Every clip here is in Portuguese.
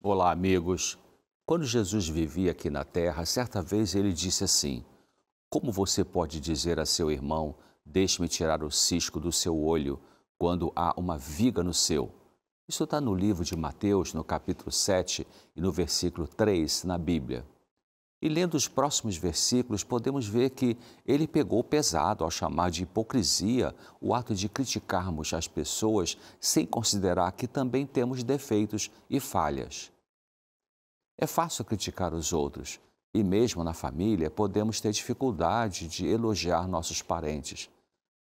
Olá, amigos. Quando Jesus vivia aqui na terra, certa vez ele disse assim: Como você pode dizer a seu irmão, deixe-me tirar o cisco do seu olho, quando há uma viga no seu? Isso está no livro de Mateus, no capítulo 7 e no versículo 3 na Bíblia. E lendo os próximos versículos, podemos ver que ele pegou pesado ao chamar de hipocrisia o ato de criticarmos as pessoas sem considerar que também temos defeitos e falhas. É fácil criticar os outros, e mesmo na família podemos ter dificuldade de elogiar nossos parentes.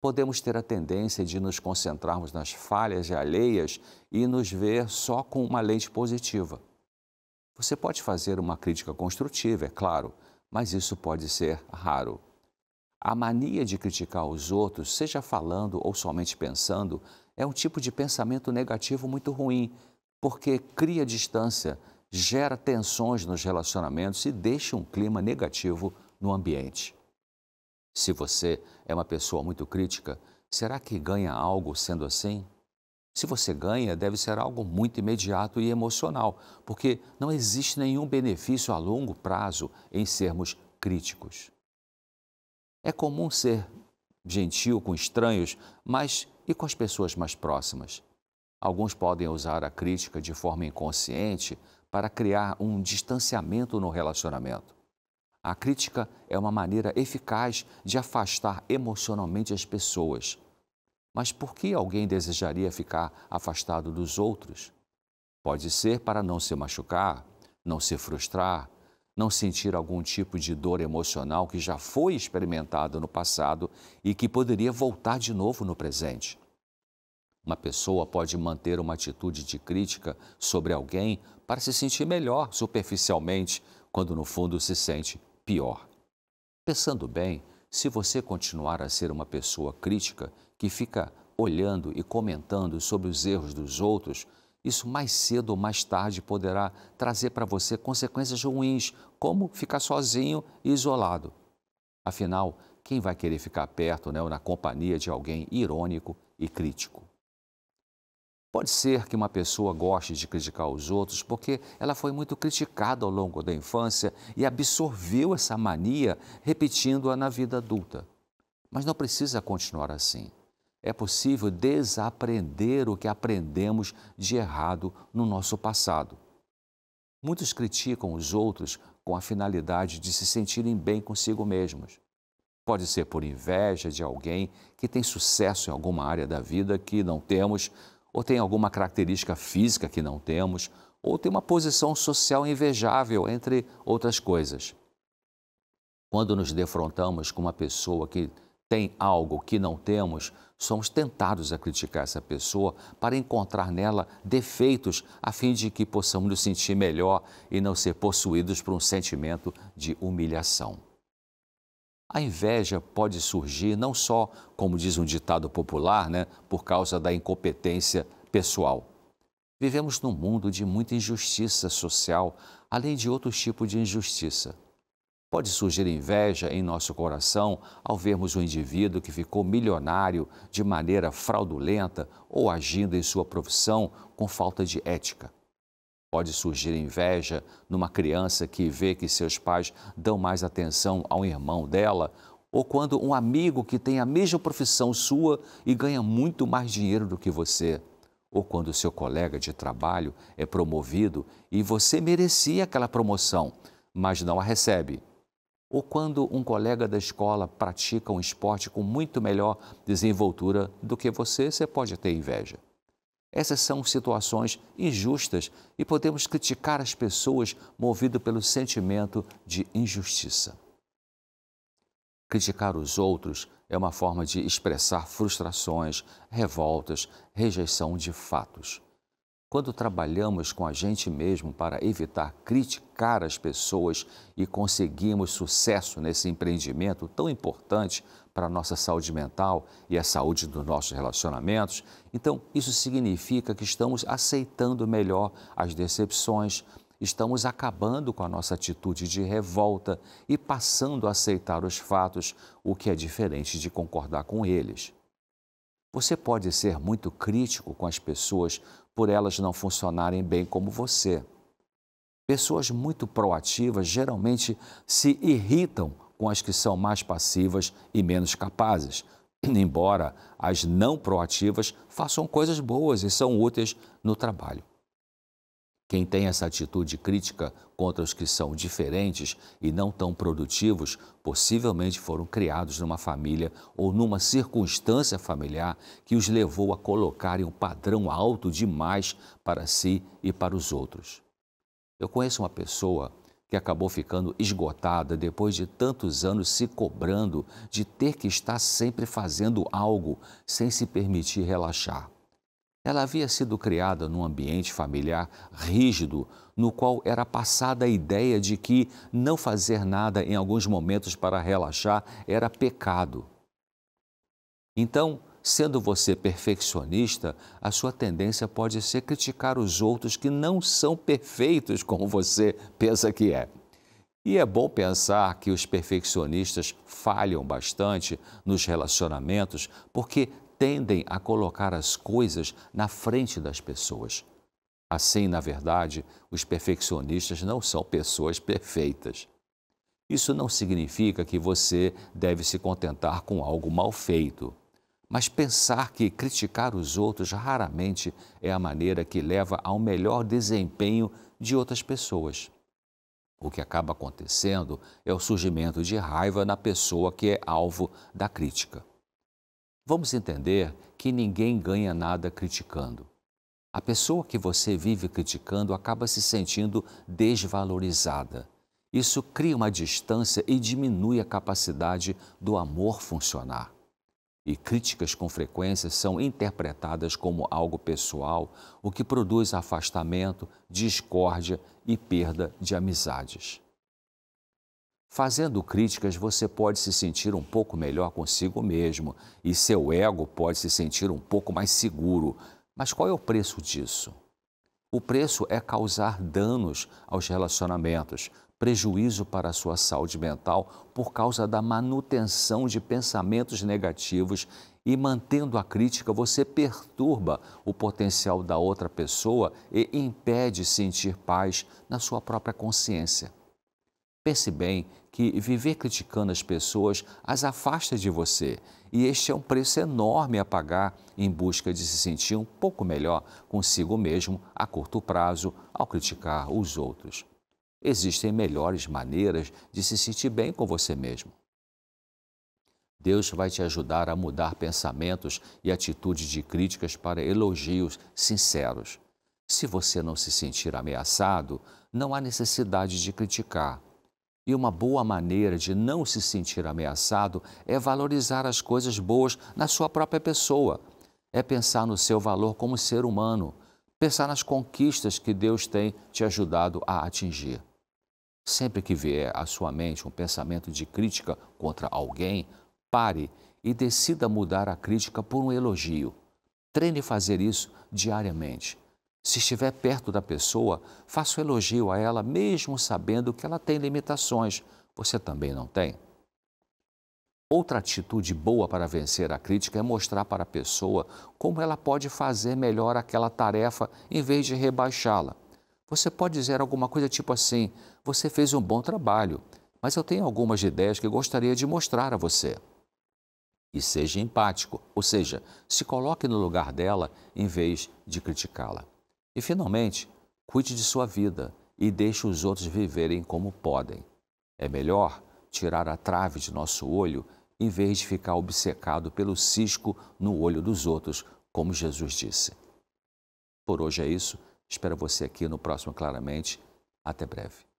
Podemos ter a tendência de nos concentrarmos nas falhas e alheias e nos ver só com uma lente positiva. Você pode fazer uma crítica construtiva, é claro, mas isso pode ser raro. A mania de criticar os outros, seja falando ou somente pensando, é um tipo de pensamento negativo muito ruim, porque cria distância, gera tensões nos relacionamentos e deixa um clima negativo no ambiente. Se você é uma pessoa muito crítica, será que ganha algo sendo assim? Se você ganha, deve ser algo muito imediato e emocional, porque não existe nenhum benefício a longo prazo em sermos críticos. É comum ser gentil com estranhos, mas e com as pessoas mais próximas? Alguns podem usar a crítica de forma inconsciente para criar um distanciamento no relacionamento. A crítica é uma maneira eficaz de afastar emocionalmente as pessoas mas por que alguém desejaria ficar afastado dos outros? Pode ser para não se machucar, não se frustrar, não sentir algum tipo de dor emocional que já foi experimentado no passado e que poderia voltar de novo no presente. Uma pessoa pode manter uma atitude de crítica sobre alguém para se sentir melhor superficialmente, quando no fundo se sente pior. Pensando bem, se você continuar a ser uma pessoa crítica que fica olhando e comentando sobre os erros dos outros, isso mais cedo ou mais tarde poderá trazer para você consequências ruins, como ficar sozinho e isolado. Afinal, quem vai querer ficar perto né, ou na companhia de alguém irônico e crítico? Pode ser que uma pessoa goste de criticar os outros porque ela foi muito criticada ao longo da infância e absorveu essa mania, repetindo-a na vida adulta. Mas não precisa continuar assim é possível desaprender o que aprendemos de errado no nosso passado. Muitos criticam os outros com a finalidade de se sentirem bem consigo mesmos. Pode ser por inveja de alguém que tem sucesso em alguma área da vida que não temos, ou tem alguma característica física que não temos, ou tem uma posição social invejável, entre outras coisas. Quando nos defrontamos com uma pessoa que tem algo que não temos, somos tentados a criticar essa pessoa para encontrar nela defeitos a fim de que possamos nos sentir melhor e não ser possuídos por um sentimento de humilhação. A inveja pode surgir não só, como diz um ditado popular, né, por causa da incompetência pessoal. Vivemos num mundo de muita injustiça social, além de outros tipos de injustiça. Pode surgir inveja em nosso coração ao vermos um indivíduo que ficou milionário de maneira fraudulenta ou agindo em sua profissão com falta de ética. Pode surgir inveja numa criança que vê que seus pais dão mais atenção a um irmão dela, ou quando um amigo que tem a mesma profissão sua e ganha muito mais dinheiro do que você, ou quando seu colega de trabalho é promovido e você merecia aquela promoção, mas não a recebe ou quando um colega da escola pratica um esporte com muito melhor desenvoltura do que você, você pode ter inveja. Essas são situações injustas e podemos criticar as pessoas movido pelo sentimento de injustiça. Criticar os outros é uma forma de expressar frustrações, revoltas, rejeição de fatos. Quando trabalhamos com a gente mesmo para evitar criticar as pessoas e conseguimos sucesso nesse empreendimento tão importante para a nossa saúde mental e a saúde dos nossos relacionamentos, então isso significa que estamos aceitando melhor as decepções, estamos acabando com a nossa atitude de revolta e passando a aceitar os fatos, o que é diferente de concordar com eles. Você pode ser muito crítico com as pessoas por elas não funcionarem bem como você. Pessoas muito proativas geralmente se irritam com as que são mais passivas e menos capazes, embora as não proativas façam coisas boas e são úteis no trabalho. Quem tem essa atitude crítica contra os que são diferentes e não tão produtivos, possivelmente foram criados numa família ou numa circunstância familiar que os levou a colocarem um padrão alto demais para si e para os outros. Eu conheço uma pessoa que acabou ficando esgotada depois de tantos anos se cobrando de ter que estar sempre fazendo algo sem se permitir relaxar. Ela havia sido criada num ambiente familiar rígido, no qual era passada a ideia de que não fazer nada em alguns momentos para relaxar era pecado. Então, sendo você perfeccionista, a sua tendência pode ser criticar os outros que não são perfeitos como você pensa que é. E é bom pensar que os perfeccionistas falham bastante nos relacionamentos porque tendem a colocar as coisas na frente das pessoas. Assim, na verdade, os perfeccionistas não são pessoas perfeitas. Isso não significa que você deve se contentar com algo mal feito, mas pensar que criticar os outros raramente é a maneira que leva ao melhor desempenho de outras pessoas. O que acaba acontecendo é o surgimento de raiva na pessoa que é alvo da crítica. Vamos entender que ninguém ganha nada criticando. A pessoa que você vive criticando acaba se sentindo desvalorizada. Isso cria uma distância e diminui a capacidade do amor funcionar. E críticas com frequência são interpretadas como algo pessoal, o que produz afastamento, discórdia e perda de amizades. Fazendo críticas, você pode se sentir um pouco melhor consigo mesmo e seu ego pode se sentir um pouco mais seguro. Mas qual é o preço disso? O preço é causar danos aos relacionamentos, prejuízo para a sua saúde mental por causa da manutenção de pensamentos negativos e mantendo a crítica, você perturba o potencial da outra pessoa e impede sentir paz na sua própria consciência. Pense bem que viver criticando as pessoas as afasta de você. E este é um preço enorme a pagar em busca de se sentir um pouco melhor consigo mesmo a curto prazo ao criticar os outros. Existem melhores maneiras de se sentir bem com você mesmo. Deus vai te ajudar a mudar pensamentos e atitudes de críticas para elogios sinceros. Se você não se sentir ameaçado, não há necessidade de criticar e uma boa maneira de não se sentir ameaçado é valorizar as coisas boas na sua própria pessoa. É pensar no seu valor como ser humano, pensar nas conquistas que Deus tem te ajudado a atingir. Sempre que vier à sua mente um pensamento de crítica contra alguém, pare e decida mudar a crítica por um elogio. Treine fazer isso diariamente. Se estiver perto da pessoa, faça um elogio a ela, mesmo sabendo que ela tem limitações. Você também não tem? Outra atitude boa para vencer a crítica é mostrar para a pessoa como ela pode fazer melhor aquela tarefa em vez de rebaixá-la. Você pode dizer alguma coisa tipo assim: Você fez um bom trabalho, mas eu tenho algumas ideias que gostaria de mostrar a você e seja empático, ou seja, se coloque no lugar dela em vez de criticá-la. E, finalmente, cuide de sua vida e deixe os outros viverem como podem. É melhor tirar a trave de nosso olho em vez de ficar obcecado pelo cisco no olho dos outros, como Jesus disse. Por hoje é isso. Espero você aqui no próximo Claramente. Até breve.